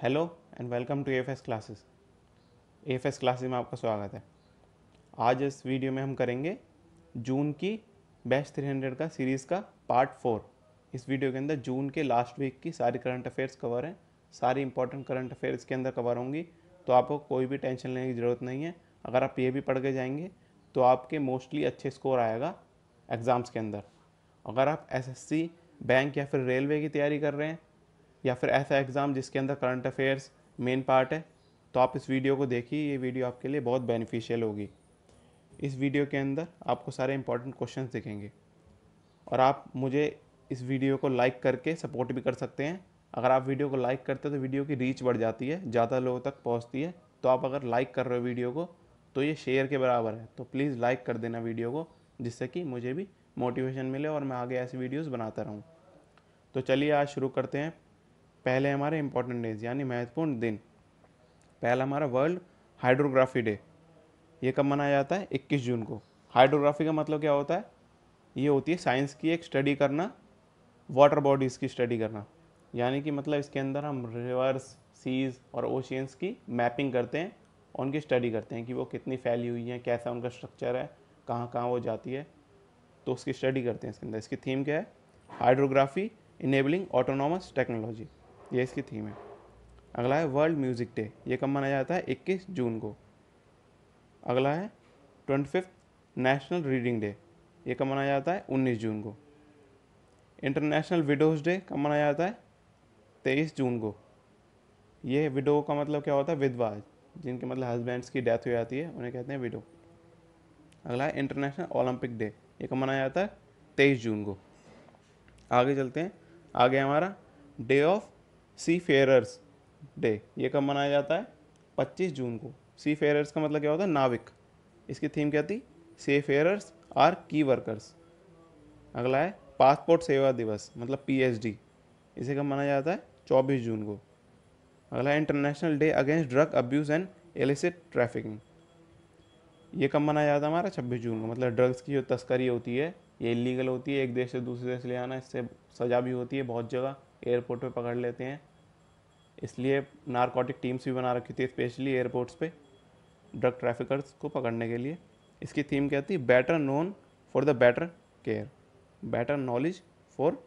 hello and welcome to F S classes F S classes में आपका स्वागत है आज इस वीडियो में हम करेंगे जून की बेस्ट थ्री हंड्रेड का सीरीज़ का पार्ट फोर इस वीडियो के अंदर जून के लास्ट वीक की सारी करंट अफेयर्स कवर हैं सारी इंपॉर्टेंट करंट अफेयर्स के अंदर कवर होंगी तो आपको कोई भी टेंशन लेने की ज़रूरत नहीं है अगर आप ये भी पढ़ के जाएंगे तो आपके मोस्टली अच्छे स्कोर आएगा एग्ज़ाम्स के अंदर अगर आप एसएससी बैंक या फिर रेलवे की तैयारी कर रहे हैं या फिर ऐसा एग्ज़ाम जिसके अंदर करंट अफेयर्स मेन पार्ट है तो आप इस वीडियो को देखिए ये वीडियो आपके लिए बहुत बेनिफिशियल होगी इस वीडियो के अंदर आपको सारे इंपॉर्टेंट क्वेश्चन दिखेंगे और आप मुझे इस वीडियो को लाइक करके सपोर्ट भी कर सकते हैं अगर आप वीडियो को लाइक करते हो तो वीडियो की रीच बढ़ जाती है ज़्यादा लोगों तक पहुँचती है तो आप अगर लाइक कर रहे हो वीडियो को तो ये शेयर के बराबर है तो प्लीज़ लाइक कर देना वीडियो को जिससे कि मुझे भी मोटिवेशन मिले और मैं आगे ऐसी वीडियोज़ बनाता रहूँ तो चलिए आज शुरू करते हैं पहले हमारे इंपॉर्टेंट डेज यानी महत्वपूर्ण दिन पहला हमारा वर्ल्ड हाइड्रोग्राफी डे ये कब मनाया जाता है इक्कीस जून को हाइड्रोग्राफी का मतलब क्या होता है ये होती है साइंस की एक स्टडी करना वाटर बॉडीज़ की स्टडी करना यानी कि मतलब इसके अंदर हम रिवर्स सीज और ओशियंस की मैपिंग करते हैं और उनकी स्टडी करते हैं कि वो कितनी फैली हुई हैं कैसा उनका स्ट्रक्चर है कहाँ कहाँ वो जाती है तो उसकी स्टडी करते हैं इसके अंदर इसकी थीम क्या है हाइड्रोग्राफी इनेबलिंग ऑटोनॉमस टेक्नोलॉजी ये इसकी थीम है अगला है वर्ल्ड म्यूज़िक डे ये कब मनाया जाता है 21 जून को अगला है twenty fifth national reading day ये कब मनाया जाता है 19 जून को इंटरनेशनल विडोज डे कब मनाया जाता है 23 जून को ये विडो का मतलब क्या होता है विधवा जिनके मतलब हस्बैंड्स की डेथ हो जाती है उन्हें कहते हैं विडो अगला है इंटरनेशनल ओलंपिक डे ये कब मनाया जाता है तेईस जून को आगे चलते हैं आगे हमारा day of seafarers day ये कब मनाया जाता है 25 जून को सी फेयरर्स का मतलब क्या होता है नाविक इसकी थीम क्या थी सी फेयरर्स आर की वर्कर्स अगला है पासपोर्ट सेवा दिवस मतलब पीएचडी इसे कब मनाया जाता है 24 जून को अगला है international day against drug abuse and illicit trafficking ये कब मनाया जाता है हमारा छब्बीस जून को मतलब ड्रग्स की जो तस्करी होती है ये इलीगल होती है एक देश से दूसरे देश ले आना इससे सजा भी होती है बहुत जगह एयरपोर्ट पे पकड़ लेते हैं इसलिए नारकोटिक टीम्स भी बना रखी थी स्पेशली एयरपोर्ट्स पे ड्रग ट्रैफिकर्स को पकड़ने के लिए इसकी थीम क्या थी better known for the better care better knowledge for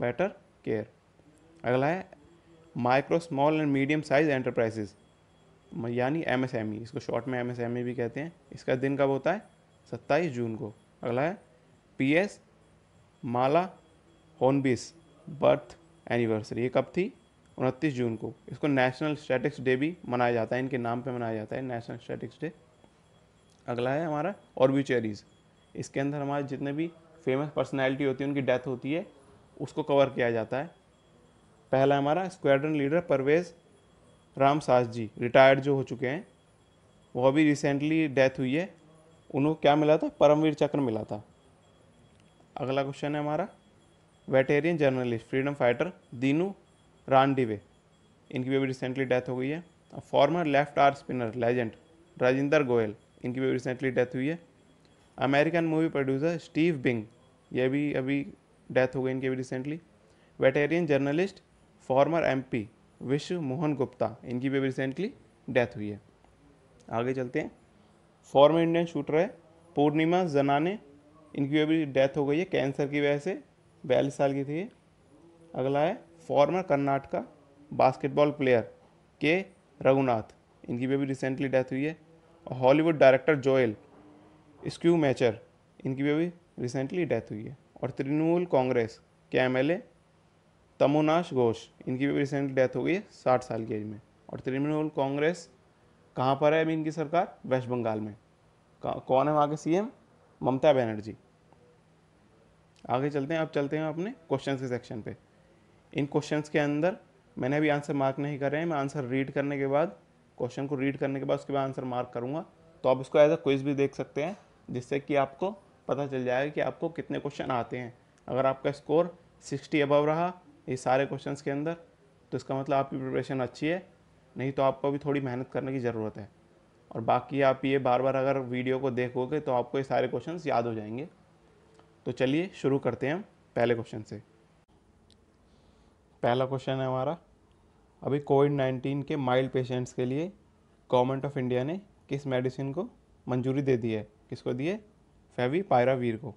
better care अगला है micro small and medium size enterprises यानी एम एस एम ई इसको शॉर्ट में एम एस एम ई भी कहते हैं इसका दिन कब होता है सत्ताईस जून को अगला है P S Mahalanobis birth anniversary ये कब थी उनतीस जून को इसको नेशनल स्टैटिक्स डे भी मनाया जाता है इनके नाम पे मनाया जाता है नेशनल स्टैटिक्स डे अगला है हमारा ऑर्बिचरीज इसके अंदर हमारे जितने भी फेमस पर्सनैलिटी होती है उनकी डेथ होती है उसको कवर किया जाता है पहला हमारा स्क्वाड्रन लीडर परवेज राम सास जी रिटायर्ड जो हो चुके हैं वह भी रिसेंटली डेथ हुई है उन्हों क्या मिला था परमवीर चक्र मिला था अगला क्वेश्चन है हमारा veteran journalist freedom fighter Dinu Ranadive इनकी भी अभी रिसेंटली डेथ हो गई है former left arm spinner legend Rajinder Goel इनकी भी रिसेंटली डेथ हुई है American movie producer Steve Bing ये भी अभी डेथ हो गई इनकी भी recently veteran journalist former P Vishwa Mohan Gupta इनकी भी रिसेंटली डेथ हुई है आगे चलते हैं फॉर्मर इंडियन शूटर है पूर्णिमा जनाने इनकी अभी डेथ हो गई है कैंसर की वजह से बयालीस साल की थी अगला है फॉर्मर कर्नाटका बास्केटबॉल प्लेयर के रघुनाथ इनकी भी अभी रिसेंटली डेथ हुई है और Hollywood director Joel Schumacher इनकी भी अभी रिसेंटली डेथ हुई है और तृणमूल कांग्रेस के एम ए तमोनाश घोष इनकी भी रिसेंटली डेथ हो गई है साठ साल की एज में और तृणमूल कांग्रेस कहाँ पर है अभी इनकी सरकार वेस्ट बंगाल में कौन है वहाँ के सी ममता बनर्जी आगे चलते हैं अब चलते हैं अपने क्वेश्चन के सेक्शन पे इन क्वेश्चंस के अंदर मैंने अभी आंसर मार्क नहीं करे हैं मैं आंसर रीड करने के बाद क्वेश्चन को रीड करने के बाद उसके बाद आंसर मार्क करूँगा तो आप उसको एज अ क्विज भी देख सकते हैं जिससे कि आपको पता चल जाएगा कि आपको कितने क्वेश्चन आते हैं अगर आपका स्कोर सिक्सटी अबव रहा ये सारे क्वेश्चन के अंदर तो इसका मतलब आपकी प्रिपरेशन अच्छी है नहीं तो आपको भी थोड़ी मेहनत करने की ज़रूरत है और बाकी आप ये बार बार अगर वीडियो को देखोगे तो आपको ये सारे क्वेश्चन याद हो जाएंगे तो चलिए शुरू करते हैं हम पहले क्वेश्चन से पहला क्वेश्चन है हमारा अभी कोविड नाइन्टीन के माइल्ड पेशेंट्स के लिए गवर्नमेंट ऑफ इंडिया ने किस मेडिसिन को मंजूरी दे दी है किसको दी है फेवी पायरावीर को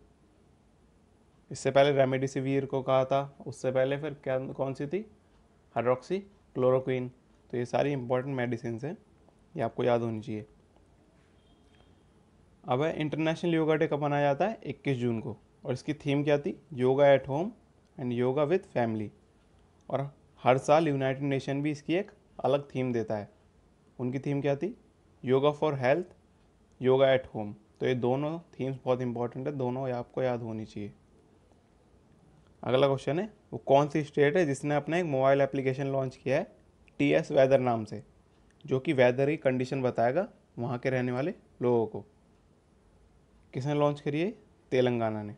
इससे पहले रेमडेसिवीर को कहा था उससे पहले फिर क्या कौन सी थी हाइड्रोक्सी क्लोरोक्विन तो ये सारी इंपॉर्टेंट मेडिसिन हैं ये आपको याद होनी चाहिए अब है इंटरनेशनल योगा डे कब मनाया जाता है 21 जून को और इसकी थीम क्या थी yoga at home and yoga with family और हर साल यूनाइटेड नेशन भी इसकी एक अलग थीम देता है उनकी थीम क्या थी yoga for health yoga at home तो ये दोनों थीम्स बहुत इंपॉर्टेंट है दोनों आपको याद होनी चाहिए अगला क्वेश्चन है वो कौन सी स्टेट है जिसने अपना एक मोबाइल एप्लीकेशन लॉन्च किया है टी एस वेदर नाम से जो कि वेदर की कंडीशन बताएगा वहाँ के रहने वाले लोगों को किसने लॉन्च करी है तेलंगाना ने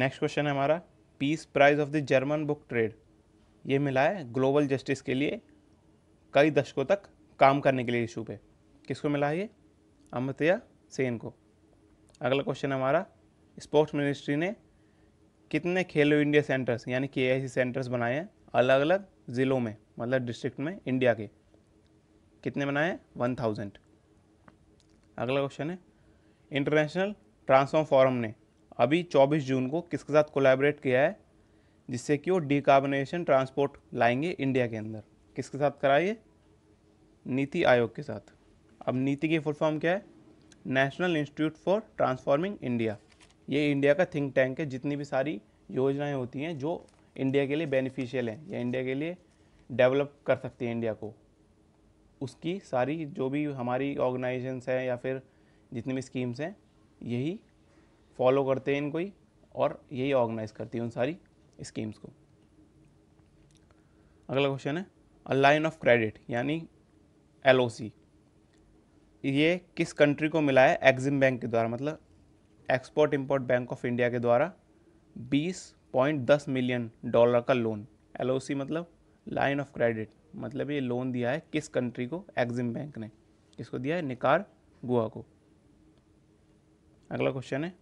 नेक्स्ट क्वेश्चन है हमारा peace prize of the German book trade ये मिला है ग्लोबल जस्टिस के लिए कई दशकों तक काम करने के लिए इशू पे किसको मिला है ये अमृतया सेन को अगला क्वेश्चन हमारा स्पोर्ट्स मिनिस्ट्री ने कितने खेलो इंडिया सेंटर्स यानी के सेंटर्स बनाए हैं अलग अलग ज़िलों में मतलब डिस्ट्रिक्ट में इंडिया के कितने बनाए हैं वन थाउजेंड अगला क्वेश्चन है इंटरनेशनल ट्रांसफॉर्म फॉरम ने अभी 24 जून को किसके साथ कोलैबोरेट किया है जिससे कि वो डिकार्बोनेशन ट्रांसपोर्ट लाएंगे इंडिया के अंदर किसके साथ कराइए नीति आयोग के साथ अब नीति की फुल फॉर्म क्या है national institute for transforming India ये इंडिया का थिंक टैंक है जितनी भी सारी योजनाएँ होती हैं जो इंडिया के लिए बेनिफिशियल हैं या इंडिया के लिए डेवलप कर सकती हैं इंडिया को उसकी सारी जो भी हमारी ऑर्गेनाइजेशंस हैं या फिर जितनी भी स्कीम्स हैं यही फॉलो करते हैं इनको ही और यही ऑर्गेनाइज करती है उन सारी स्कीम्स को अगला क्वेश्चन है अ लाइन ऑफ क्रेडिट यानी एल ये किस कंट्री को मिला है एग्जिम बैंक के द्वारा मतलब export import bank of India के द्वारा 20.10 मिलियन डॉलर का लोन एल मतलब लाइन ऑफ क्रेडिट मतलब ये लोन दिया है किस कंट्री को एग्जिम बैंक ने किसको दिया है निकार गोवा को अगला क्वेश्चन है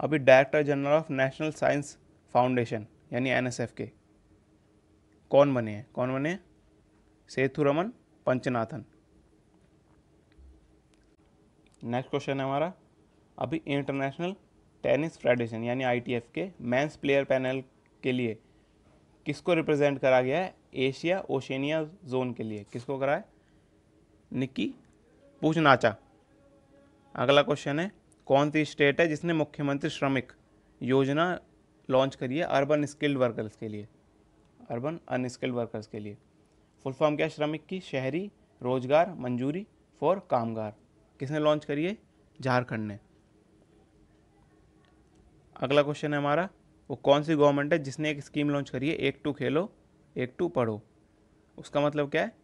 अभी director general of national science foundation यानी एन के कौन बने हैं कौन बने हैं सेथुरमन पंचनाथन नेक्स्ट क्वेश्चन है हमारा अभी इंटरनेशनल टेनिस फेडरेशन यानी आई के मेंस प्लेयर पैनल के लिए किसको रिप्रेजेंट करा गया है एशिया ओशनिया जोन के लिए किसको करा है निक्की पूछनाचा अगला क्वेश्चन है कौन सी स्टेट है जिसने मुख्यमंत्री श्रमिक योजना लॉन्च करी है अर्बन स्किल्ड वर्कर्स के लिए अर्बन अनस्किल्ड वर्कर्स के लिए फुल फॉर्म क्या श्रमिक की शहरी रोजगार मंजूरी फॉर कामगार किसने लॉन्च करी है झारखंड ने अगला क्वेश्चन है हमारा वो कौन सी गवर्नमेंट है जिसने एक स्कीम लॉन्च करी है एक टू खेलो एक टू पढ़ो उसका मतलब क्या है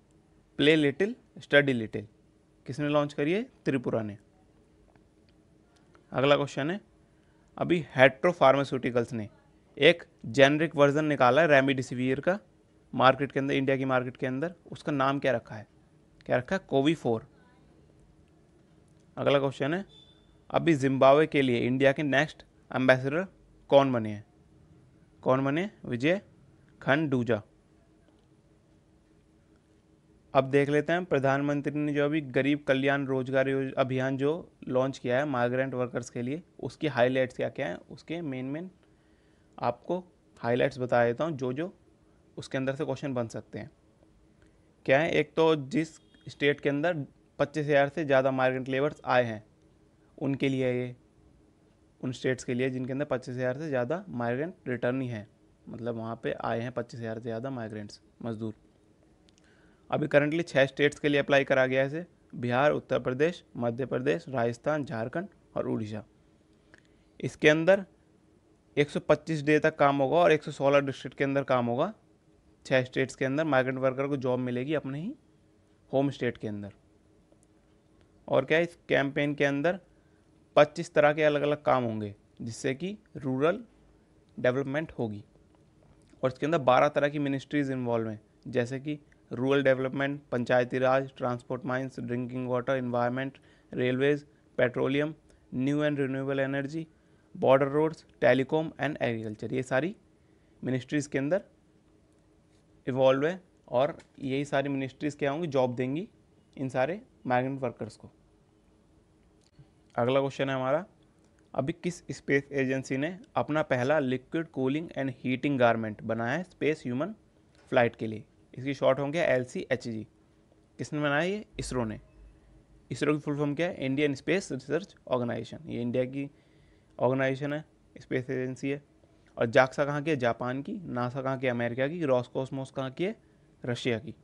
प्ले लिटिल स्टडी लिटिल किसने लॉन्च करी है त्रिपुरा ने अगला क्वेश्चन है अभी हेट्रोफार्मास्यूटिकल्स ने एक जेनरिक वर्जन निकाला है रेमडिसिवियर का मार्केट के अंदर इंडिया की मार्केट के अंदर उसका नाम क्या रखा है क्या रखा है कोवी फोर अगला क्वेश्चन है अभी जिम्बावे के लिए इंडिया के नेक्स्ट एम्बेसडर कौन बने हैं कौन बने विजय खंडूजा अब देख लेते हैं प्रधानमंत्री ने जो अभी गरीब कल्याण रोजगार अभियान जो लॉन्च किया है माइग्रेंट वर्कर्स के लिए उसकी हाईलाइट्स क्या क्या हैं उसके मेन मेन आपको हाईलाइट्स बता देता हूँ जो जो उसके अंदर से क्वेश्चन बन सकते हैं क्या है एक तो जिस स्टेट के अंदर पच्चीस हज़ार से ज़्यादा माइग्रेंट लेबर्स आए हैं उनके लिए ये उन स्टेट्स के लिए जिनके अंदर पच्चीस हज़ार से ज़्यादा माइग्रेंट रिटर्न ही हैं मतलब वहाँ पे आए हैं पच्चीस हज़ार से ज़्यादा माइग्रेंट्स मज़दूर अभी करंटली छः स्टेट्स के लिए अप्लाई करा गया है इसे बिहार उत्तर प्रदेश मध्य प्रदेश राजस्थान झारखंड और उड़ीसा इसके अंदर 125 डे तक काम होगा और 116 डिस्ट्रिक्ट के अंदर काम होगा छः स्टेट्स के अंदर माइग्रेंट वर्कर को जॉब मिलेगी अपने ही होम स्टेट के अंदर और क्या इस कैंपेन के अंदर 25 तरह के अलग अलग काम होंगे जिससे कि रूरल डेवलपमेंट होगी और इसके अंदर 12 तरह की मिनिस्ट्रीज़ इन्वॉल्व हैं जैसे कि rural development Panchayati Raj transport mines drinking water environment railways petroleum new and renewable energy border roads telecom and agriculture ये सारी मिनिस्ट्रीज़ के अंदर इवॉल्व है और यही सारी मिनिस्ट्रीज़ क्या होंगी जॉब देंगी इन सारे माइग्रेंट वर्कर्स को अगला क्वेश्चन है हमारा अभी किस स्पेस एजेंसी ने अपना पहला liquid cooling and heating garment बनाया है स्पेस ह्यूमन फ्लाइट के लिए इसकी शॉर्ट हो गया एल सी एच जी किसने बनाया ये इसरो ने इसरो की फुल फॉर्म क्या है इंडियन स्पेस रिसर्च ऑर्गेनाइजेशन ये इंडिया की ऑर्गेनाइजेशन है स्पेस एजेंसी है और जाक्सा कहाँ की है जापान की नासा कहाँ की अमेरिका की रॉसकोसमोस कहाँ की है रशिया की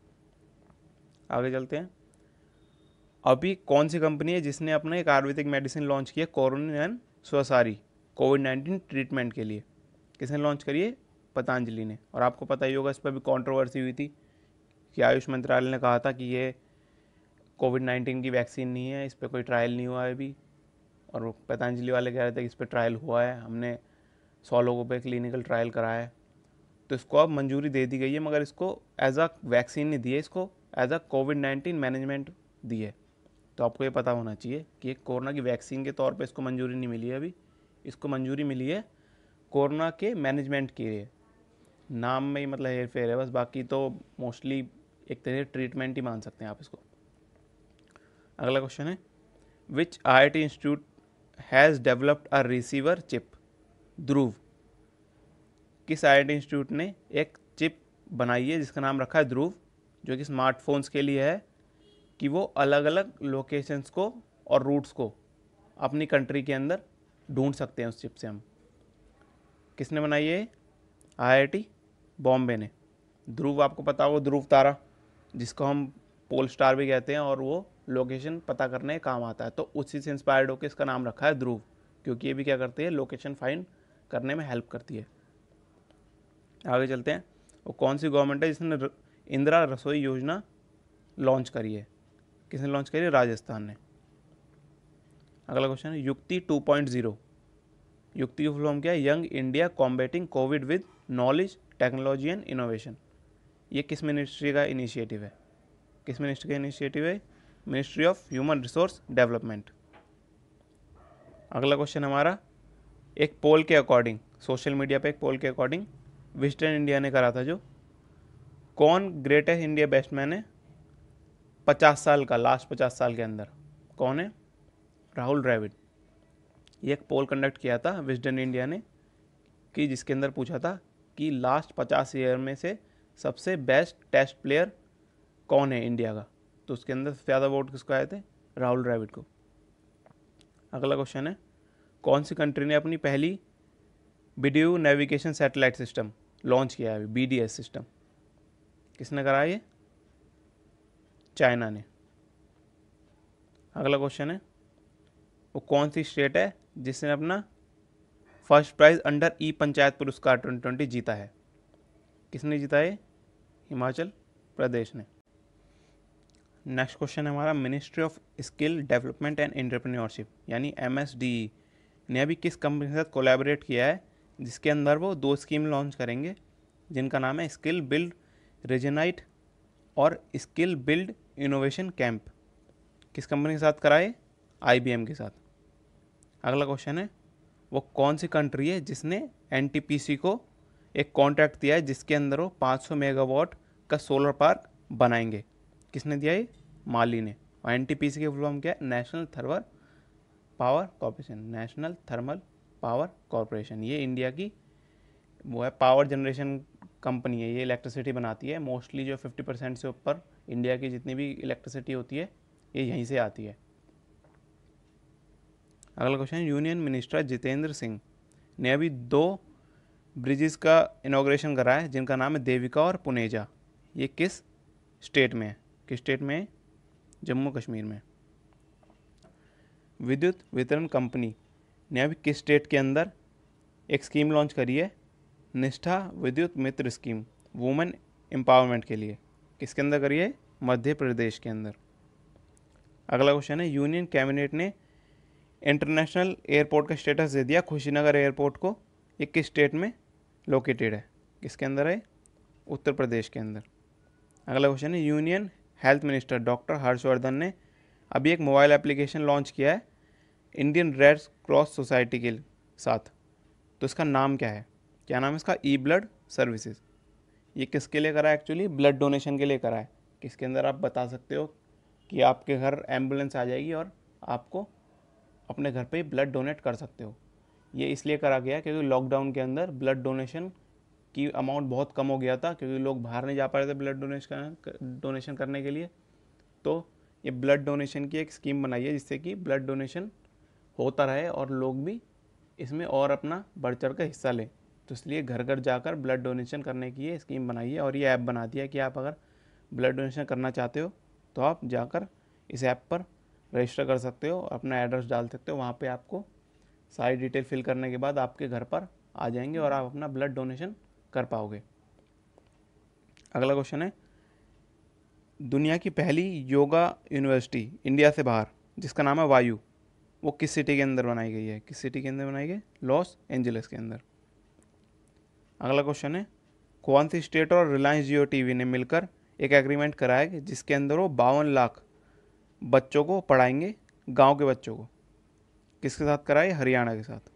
आगे चलते हैं अभी कौन सी कंपनी है जिसने अपना एक आयुर्वेदिक मेडिसिन लॉन्च किया कोरोनियन स्वसारी कोविड नाइन्टीन ट्रीटमेंट के लिए किसने लॉन्च करिए पतंजलि ने और आपको पता ही होगा इस पर भी कॉन्ट्रोवर्सी हुई थी कि आयुष मंत्रालय ने कहा था कि ये कोविड नाइन्टीन की वैक्सीन नहीं है इस पर कोई ट्रायल नहीं हुआ है अभी और पतंजलि वाले कह रहे थे कि इस पर ट्रायल हुआ है हमने सौ लोगों पर क्लिनिकल ट्रायल कराया है तो इसको अब मंजूरी दे दी गई है मगर इसको एज अ वैक्सीन नहीं दी है इसको as a covid nineteen management दी है तो आपको ये पता होना चाहिए कि कोरोना की वैक्सीन के तौर पे इसको मंजूरी नहीं मिली है अभी इसको मंजूरी मिली है कोरोना के मैनेजमेंट के लिए नाम में ही मतलब हेर फेर है बस बाकी तो मोस्टली एक तरह ट्रीटमेंट ही मान सकते हैं आप इसको अगला क्वेश्चन है which I T institute has developed a receiver chip Dhruv किस आई टी इंस्टीट्यूट ने एक चिप बनाई है जिसका नाम रखा है ध्रुव जो कि स्मार्टफोन्स के लिए है कि वो अलग अलग लोकेशंस को और रूट्स को अपनी कंट्री के अंदर ढूंढ सकते हैं उस चिप से हम किसने बनाई है आई आई टी बॉम्बे ने ध्रुव आपको पता हो ध्रुव तारा जिसको हम पोल स्टार भी कहते हैं और वो लोकेशन पता करने काम आता है तो उसी से इंस्पायर्ड होकर इसका नाम रखा है ध्रुव क्योंकि ये भी क्या करती है लोकेशन फाइंड करने में हेल्प करती है आगे चलते हैं वो कौन सी गवर्नमेंट है जिसने इंदिरा रसोई योजना लॉन्च करी है किसने लॉन्च करी है राजस्थान ने अगला क्वेश्चन है युक्ति 2.0 युक्ति का फुल फॉर्म क्या है young India combating covid with knowledge technology and innovation ये किस मिनिस्ट्री का इनिशिएटिव है किस मिनिस्ट्री का इनिशिएटिव है ministry of human resource development अगला क्वेश्चन हमारा एक पोल के अकॉर्डिंग सोशल मीडिया पे एक पोल के अकॉर्डिंग वेस्टर्न इंडिया ने करा था जो कौन ग्रेटेस्ट इंडिया बेस्टमैन है पचास साल का लास्ट पचास साल के अंदर कौन है राहुल ड्राविड ये एक पोल कंडक्ट किया था वेस्टर्न इंडिया ने कि जिसके अंदर पूछा था कि लास्ट पचास ईयर में से सबसे बेस्ट टेस्ट प्लेयर कौन है इंडिया का तो उसके अंदर सबसे ज़्यादा वोट किसको आए थे राहुल ड्राविड को अगला क्वेश्चन है कौन सी कंट्री ने अपनी पहली video navigation satellite system launch किया है अभी बी डी एस सिस्टम किसने कराया ये चाइना ने अगला क्वेश्चन है वो कौन सी स्टेट है जिसने अपना first prize under e panchayat Puraskar 2020 जीता है किसने जिताए हिमाचल प्रदेश ने नेक्स्ट क्वेश्चन है हमारा ministry of skill development and entrepreneurship यानी एम e, ने अभी किस कंपनी के साथ कोलैबोरेट किया है जिसके अंदर वो दो स्कीम लॉन्च करेंगे जिनका नाम है स्किल बिल्ड रिजेनाइट और स्किल बिल्ड इनोवेशन कैंप किस कंपनी के साथ कराए आई के साथ अगला क्वेश्चन है वो कौन सी कंट्री है जिसने एन को एक कॉन्ट्रैक्ट दिया है जिसके अंदर वो 500 मेगावाट का सोलर पार्क बनाएंगे किसने दिया ये माली ने और एन टी पी सी के फुल क्या है national thermal power corporation national thermal power corporation ये इंडिया की वो है पावर जनरेशन कंपनी है ये इलेक्ट्रिसिटी बनाती है मोस्टली जो 50 परसेंट से ऊपर इंडिया की जितनी भी इलेक्ट्रिसिटी होती है ये यहीं से आती है अगला question union minister Jitendra Singh ने अभी दो ब्रिजेस का इनाग्रेशन करा है जिनका नाम है देविका और पुनेजा ये किस स्टेट में है किस स्टेट में जम्मू कश्मीर में विद्युत वितरण कंपनी ने अभी किस स्टेट के अंदर एक स्कीम लॉन्च करी है निष्ठा विद्युत मित्र स्कीम वुमेन एम्पावरमेंट के लिए किसके अंदर करिए मध्य प्रदेश के अंदर अगला क्वेश्चन है यूनियन कैबिनेट ने इंटरनेशनल एयरपोर्ट का स्टेटस दे दिया खुशीनगर एयरपोर्ट को ये किस स्टेट में लोकेटेड है किसके अंदर है उत्तर प्रदेश के अंदर अगला क्वेश्चन है union health minister doctor Harshvardhan ने अभी एक मोबाइल एप्लीकेशन लॉन्च किया है इंडियन रेड क्रॉस सोसाइटी के साथ तो इसका नाम क्या है क्या नाम है इसका ई ब्लड सर्विसेज ये किसके लिए करा है एक्चुअली ब्लड डोनेशन के लिए करा है किसके अंदर आप बता सकते हो कि आपके घर एम्बुलेंस आ जाएगी और आपको अपने घर पे ही ब्लड डोनेट कर सकते हो ये इसलिए करा गया क्योंकि लॉकडाउन के अंदर ब्लड डोनेशन की अमाउंट बहुत कम हो गया था क्योंकि लोग बाहर नहीं जा पा रहे थे ब्लड डोनेशन डोनेशन करने के लिए तो ये ब्लड डोनेशन की एक स्कीम बनाई है जिससे कि ब्लड डोनेशन होता रहे और लोग भी इसमें और अपना बढ़ चढ़ कर हिस्सा लें तो इसलिए घर घर जाकर ब्लड डोनेशन करने की ये स्कीम बनाई है और ये ऐप बना दिया कि आप अगर ब्लड डोनेशन करना चाहते हो तो आप जाकर इस ऐप पर रजिस्टर कर सकते हो अपना एड्रेस डाल सकते हो वहाँ पे आपको सारी डिटेल फिल करने के बाद आपके घर पर आ जाएंगे और आप अपना ब्लड डोनेशन कर पाओगे अगला क्वेश्चन है दुनिया की पहली योगा यूनिवर्सिटी इंडिया से बाहर जिसका नाम है वायु वो किस सिटी के अंदर बनाई गई है किस सिटी के अंदर बनाई गई लॉस एंजलिस के अंदर अगला क्वेश्चन है कौन सी स्टेट और रिलायंस जियो टी ने मिलकर एक एग्रीमेंट कराया जिसके अंदर वो बावन लाख बच्चों को पढ़ाएंगे गांव के बच्चों को किसके साथ कराई हरियाणा के साथ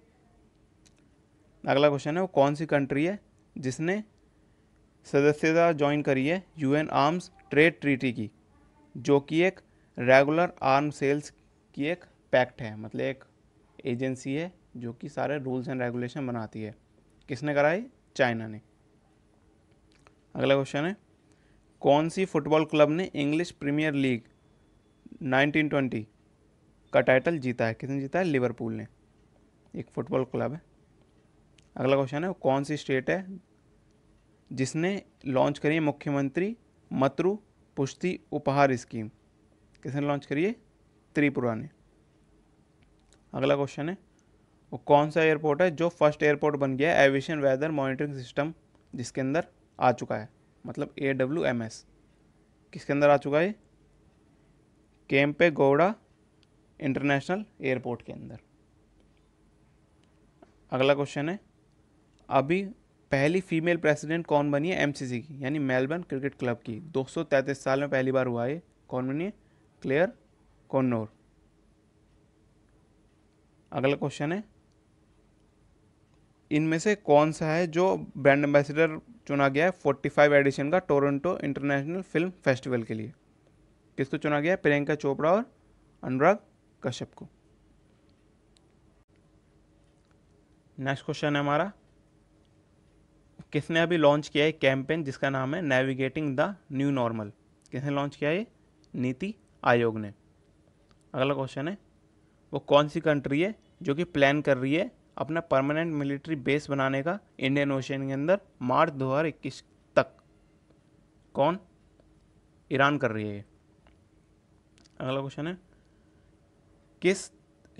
अगला क्वेश्चन है वो कौन सी कंट्री है जिसने सदस्यता ज्वाइन करी है यूएन आर्म्स ट्रेड ट्रीटी की जो कि एक रेगुलर आर्म सेल्स की एक पैक्ट है मतलब एक एजेंसी है जो कि सारे रूल्स एंड रेगुलेशन बनाती है किसने कराई चाइना ने अगला क्वेश्चन है कौन सी फुटबॉल क्लब ने इंग्लिश प्रीमियर लीग 1920 का टाइटल जीता है किसने जीता है लिवरपूल ने एक फुटबॉल क्लब है अगला क्वेश्चन है कौन सी स्टेट है जिसने लॉन्च करी है मुख्यमंत्री मतरु पुश्ती उपहार स्कीम किसने लॉन्च करी है त्रिपुरा ने अगला क्वेश्चन है वो कौन सा एयरपोर्ट है जो फर्स्ट एयरपोर्ट बन गया है एविएशन वेदर मॉनिटरिंग सिस्टम जिसके अंदर आ चुका है मतलब ए डब्ल्यू एम एस किसके अंदर आ चुका है केम्पे गौड़ा इंटरनेशनल एयरपोर्ट के अंदर अगला क्वेश्चन है अभी पहली फीमेल प्रेसिडेंट कौन बनी है एमसीसी की यानी मेलबर्न क्रिकेट क्लब की 233 साल में पहली बार हुआ है कौन बनी है क्लेयर कॉन्नोर अगला क्वेश्चन है इनमें से कौन सा है जो ब्रांड एम्बेसडर चुना गया है 45 एडिशन का टोरंटो इंटरनेशनल फिल्म फेस्टिवल के लिए किसको चुना गया है प्रियंका चोपड़ा और अनुराग कश्यप को नेक्स्ट क्वेश्चन है हमारा किसने अभी लॉन्च किया है कैंपेन जिसका नाम है नेविगेटिंग द न्यू नॉर्मल किसने लॉन्च किया है नीति आयोग ने अगला क्वेश्चन है वो कौन सी कंट्री है जो कि प्लान कर रही है अपना परमानेंट मिलिट्री बेस बनाने का इंडियन ओशन के अंदर मार्च 2021 तक कौन ईरान कर रही है अगला क्वेश्चन है किस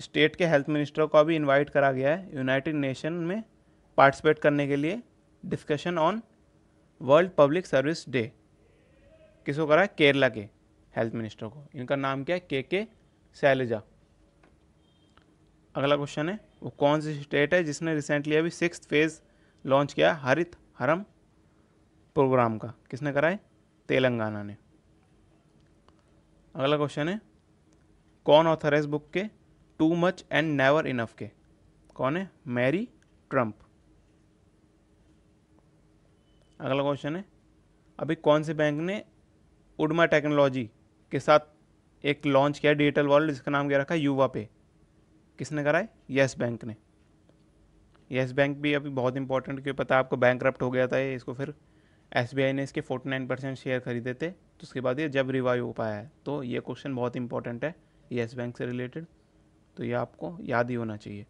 स्टेट के हेल्थ मिनिस्टर को अभी इनवाइट करा गया है यूनाइटेड नेशन में पार्टिसिपेट करने के लिए discussion on world public service day किसको करा है केरला के हेल्थ मिनिस्टर को इनका नाम क्या है के के सैलजा अगला क्वेश्चन है वो कौन सी स्टेट है जिसने रिसेंटली अभी सिक्स फेज़ लॉन्च किया हरित हरम प्रोग्राम का किसने करा है तेलंगाना ने अगला क्वेश्चन है कौन ऑथर है इस बुक के too much and never enough के कौन है मैरी ट्रम्प अगला क्वेश्चन है अभी कौन से बैंक ने उडमा टेक्नोलॉजी के साथ एक लॉन्च किया डिजिटल वर्ल्ड जिसका नाम क्या रखा युवा पे किसने करा है येस बैंक ने येस बैंक भी अभी बहुत इंपॉर्टेंट क्योंकि पता है आपको बैंक करप्ट हो गया था ये इसको फिर एस ने इसके फोर्टी नाइन परसेंट शेयर खरीदे थे तो उसके बाद ये जब रिवाइव हो पाया है तो ये क्वेश्चन बहुत इंपॉर्टेंट है येस बैंक से रिलेटेड तो ये आपको याद ही होना चाहिए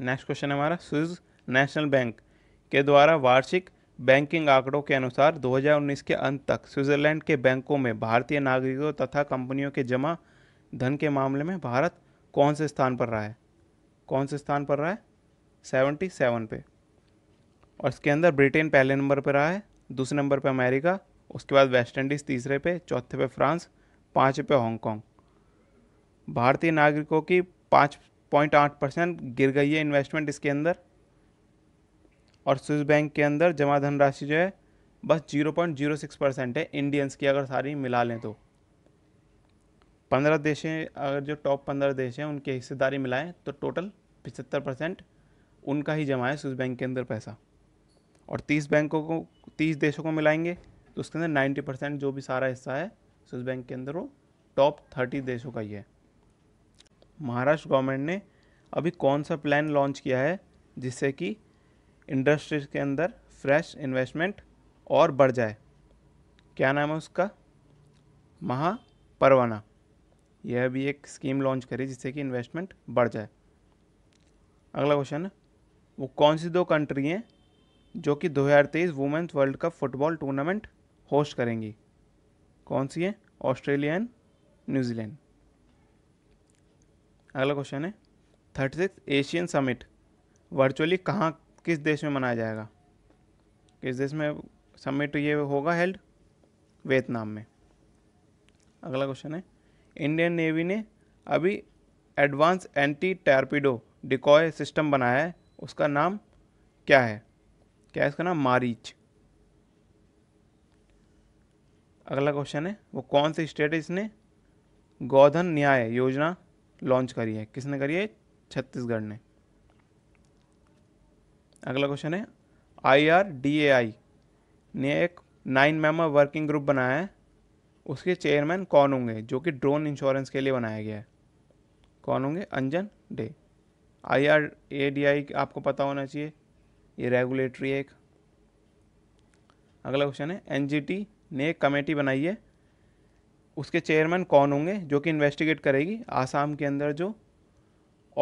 नेक्स्ट क्वेश्चन हमारा स्विज नेशनल बैंक के द्वारा वार्षिक बैंकिंग आंकड़ों के अनुसार 2019 के अंत तक स्विट्जरलैंड के बैंकों में भारतीय नागरिकों तथा कंपनियों के जमा धन के मामले में भारत कौन से स्थान पर रहा है कौन से स्थान पर रहा है सेवन पे और इसके अंदर ब्रिटेन पहले नंबर पर रहा है दूसरे नंबर पर अमेरिका उसके बाद वेस्ट इंडीज़ तीसरे पे चौथे पे फ्रांस पाँच रुपये हांगकॉन्ग भारतीय नागरिकों की पाँच पॉइंट आठ परसेंट गिर गई है इन्वेस्टमेंट इसके अंदर और स्विस बैंक के अंदर जमा धन राशि जो है बस zero point zero six percent है इंडियंस की अगर सारी मिला लें तो पंद्रह देशें अगर जो टॉप पंद्रह देश हैं उनकी हिस्सेदारी मिलाएं तो टोटल पचहत्तर परसेंट उनका ही जमा है स्विस बैंक के अंदर पैसा और तीस बैंकों को तीस देशों को मिलाएंगे तो उसके अंदर नाइन्टी परसेंट जो भी सारा हिस्सा है एक्सिस बैंक के अंदर वो टॉप थर्टी देशों का ही है महाराष्ट्र गवर्नमेंट ने अभी कौन सा प्लान लॉन्च किया है जिससे कि इंडस्ट्रीज के अंदर फ्रेश इन्वेस्टमेंट और बढ़ जाए क्या नाम है उसका महापरवाना यह भी एक स्कीम लॉन्च करी जिससे कि इन्वेस्टमेंट बढ़ जाए अगला क्वेश्चन है वो कौन सी दो कंट्री हैं जो कि 2023 women's world cup football tournament host करेंगी कौन सी है ऑस्ट्रेलिया एंड न्यूजीलैंड अगला क्वेश्चन है thirty six Asian summit virtually कहाँ किस देश में मनाया जाएगा किस देश में समिट ये होगा हेल्ड वियतनाम में अगला क्वेश्चन है इंडियन नेवी ने अभी advance anti torpedo decoy system बनाया है उसका नाम क्या है क्या है इसका नाम मारीच अगला क्वेश्चन है वो कौन सी स्टेट इसने गौधन न्याय योजना लॉन्च करी है किसने करी है छत्तीसगढ़ ने अगला क्वेश्चन है आई आर डी ए आई ने एक नाइन मेंबर वर्किंग ग्रुप बनाया है उसके चेयरमैन कौन होंगे जो कि ड्रोन इंश्योरेंस के लिए बनाया गया है कौन होंगे Anjan Dey I R A D I आपको पता होना चाहिए ये रेगुलेटरी एक अगला क्वेश्चन है एन जी टी ने एक कमेटी बनाई है उसके चेयरमैन कौन होंगे जो कि इन्वेस्टिगेट करेगी आसाम के अंदर जो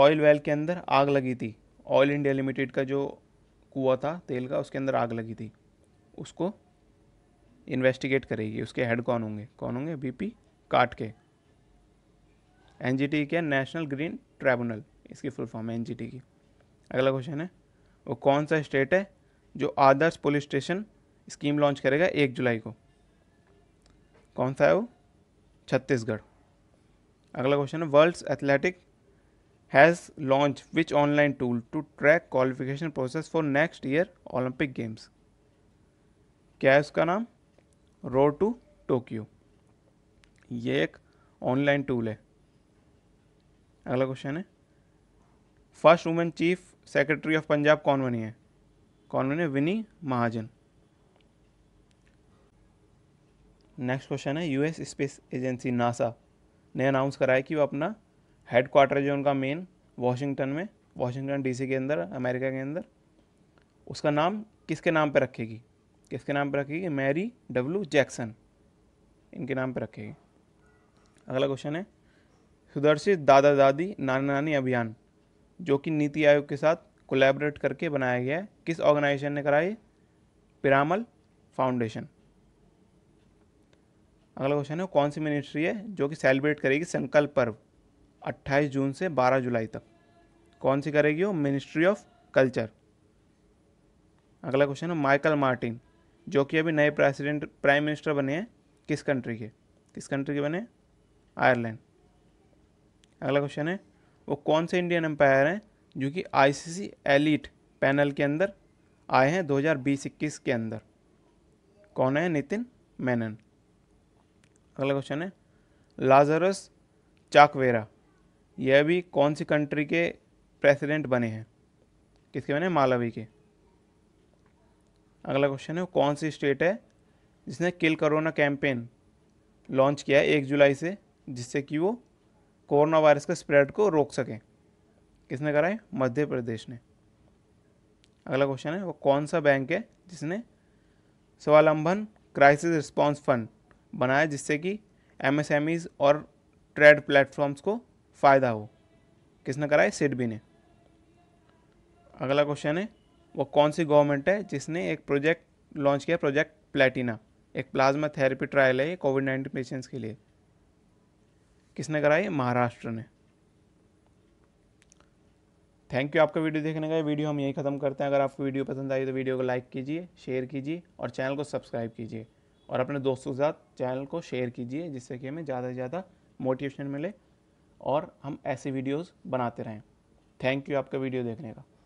ऑयल वेल के अंदर आग लगी थी ऑयल इंडिया लिमिटेड का जो कुआ था तेल का उसके अंदर आग लगी थी उसको इन्वेस्टिगेट करेगी उसके हेड कौन होंगे कौन होंगे बीपी काट के एन जी टी क्या नेशनल ग्रीन ट्राइब्यूनल इसकी फुल फॉर्म है एन जी टी की अगला क्वेश्चन है वो कौन सा स्टेट है जो Adarsh police station scheme launch करेगा एक जुलाई को कौन सा है वो छत्तीसगढ़ अगला क्वेश्चन है world's athletic has launch which online tool to track qualification process for next year olympic games क्या है उसका नाम रोड टू टोक्यो ये एक ऑनलाइन टूल है अगला क्वेश्चन है first women chief secretary of Punjab कौन बनी है कौन बनी है विनी महाजन नेक्स्ट क्वेश्चन है यूएस स्पेस एजेंसी नासा ने अनाउंस करा है कि वो अपना हेड क्वार्टर जो उनका मेन वाशिंगटन में वाशिंगटन डीसी के अंदर अमेरिका के अंदर उसका नाम किसके नाम पर रखेगी किसके नाम पर रखेगी मैरी डब्ल्यू जैक्सन इनके नाम पर रखेगी अगला क्वेश्चन है सुदर्शित दादा दादी नाना नानी अभियान जो कि नीति आयोग के साथ कोलैबोरेट करके बनाया गया है किस ऑर्गेनाइजेशन ने कराई पिरामल फाउंडेशन अगला क्वेश्चन है कौन सी मिनिस्ट्री है जो कि सेलिब्रेट करेगी संकल्प पर्व 28 जून से 12 जुलाई तक कौन सी करेगी वो मिनिस्ट्री ऑफ कल्चर अगला क्वेश्चन है माइकल मार्टिन जो कि अभी नए प्रेसिडेंट प्राइम मिनिस्टर बने हैं किस कंट्री के किस कंट्री के बने आयरलैंड अगला क्वेश्चन है वो कौन से इंडियन एम्पायर हैं जो कि आईसीसी एलिट पैनल के अंदर आए हैं दो हज़ार के अंदर कौन है नितिन मैनन अगला क्वेश्चन है लाजरस चाकवेरा यह भी कौन सी कंट्री के प्रेसिडेंट बने हैं किसके बने मालावी के अगला क्वेश्चन है कौन सी स्टेट है जिसने किल करोना कैंपेन लॉन्च किया है एक जुलाई से जिससे कि वो कोरोना वायरस के स्प्रेड को रोक सकें किसने करा है मध्य प्रदेश ने अगला क्वेश्चन है वो कौन सा बैंक है जिसने स्वालंबन क्राइसिस रिस्पांस फंड बनाया जिससे कि एम और ट्रेड प्लेटफॉर्म्स को फ़ायदा हो किसने कराए सिडबी ने अगला क्वेश्चन है वो कौन सी गवर्नमेंट है जिसने एक प्रोजेक्ट लॉन्च किया प्रोजेक्ट प्लेटिना एक प्लाज्मा थेरेपी ट्रायल है ये कोविड नाइन्टीन पेशेंट्स के लिए किसने कराई महाराष्ट्र ने थैंक यू आपका वीडियो देखने का वीडियो हम यही ख़त्म करते हैं अगर आपको वीडियो पसंद आई तो वीडियो को लाइक कीजिए शेयर कीजिए और चैनल को सब्सक्राइब कीजिए और अपने दोस्तों के साथ चैनल को शेयर कीजिए जिससे कि हमें ज़्यादा से ज़्यादा मोटिवेशन मिले और हम ऐसे वीडियोज़ बनाते रहें थैंक यू आपका वीडियो देखने का